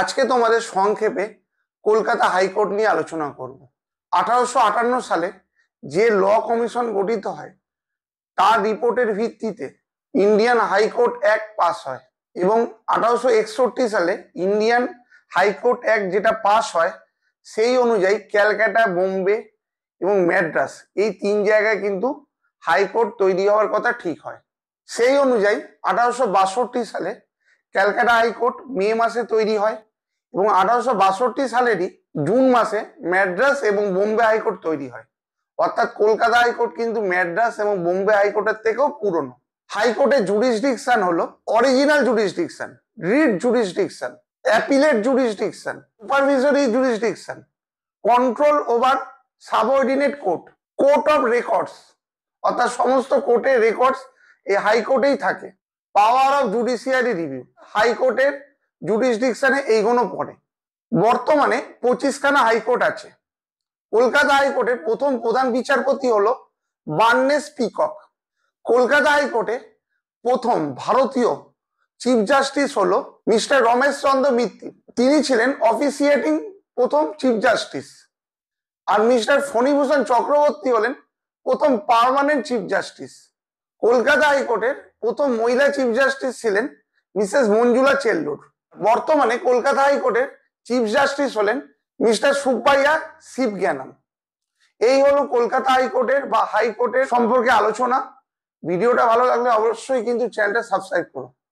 আজকে তোমাদের সংক্ষেপে কলকাতা হাইকোর্ট নিয়ে আলোচনা করব আঠারোশো আটান্ন সালে যে ল কমিশন গঠিত হয় তার রিপোর্টের ভিত্তিতে ইন্ডিয়ান হাইকোর্ট অ্যাক্ট পাস হয় এবং আঠারোশো একষট্টি সালে ইন্ডিয়ান হাইকোর্ট অ্যাক্ট যেটা পাস হয় সেই অনুযায়ী ক্যালকাটা বোম্বে এবং ম্যাড্রাস এই তিন জায়গায় কিন্তু হাইকোর্ট তৈরি হওয়ার কথা ঠিক হয় সেই অনুযায়ী আঠারোশো সালে ক্যালকাটা হাইকোর্ট মে মাসে তৈরি হয় এবং আঠারোশো বাষট্টি সালেরই জুন মাসে ম্যাড্রাস এবং বোম্বে হাইকোর্ট তৈরি হয় অর্থাৎ কলকাতা হাইকোর্ট কিন্তু ম্যাড্রাস এবং বোম্বে হাইকোর্টের থেকেও পুরনো হাইকোর্টের জুডিসডিকশন হলো original jurisdiction writ jurisdiction appellate jurisdiction supervisory jurisdiction control over subordinate court court of records অর্থাৎ সমস্ত কোর্টের রেকর্ডস এই হাইকোর্টেই থাকে পাওয়ার অফ জুডিশিয়ারি রিভিউ হাইকোর্টের জুডিসডিকশনে এইগুলো পড়ে বর্তমানে পঁচিশখানা হাইকোর্ট আছে কলকাতা হাইকোর্টের প্রথম প্রধান বিচারপতি হল বার্নেস পিকক কলকাতা হাইকোর্টের প্রথম ভারতীয় চিফ জাস্টিস হল মিস্টার রমেশ চন্দ্র মিত্তি তিনি ছিলেন অফিসিয়েটিং প্রথম চিফ জাস্টিস আর মিস্টার ফণীভূষণ চক্রবর্তী হলেন প্রথম পারমানেন্ট চিফ জাস্টিস কলকাতা হাইকোর্টের প্রথম মহিলা চিফ জাস্টিস ছিলেন মিসেস মঞ্জুলা চেল্লুর বর্তমানে কলকাতা হাইকোর্টের চিফ জাস্টিস হলেন মিস্টার সুব্বাইয়া জ্ঞানম এই হলো কলকাতা হাইকোর্টের বা হাইকোর্টের সম্পর্কে আলোচনা ভিডিওটা ভালো লাগলে অবশ্যই কিন্তু চ্যানেলটা সাবস্ক্রাইব করো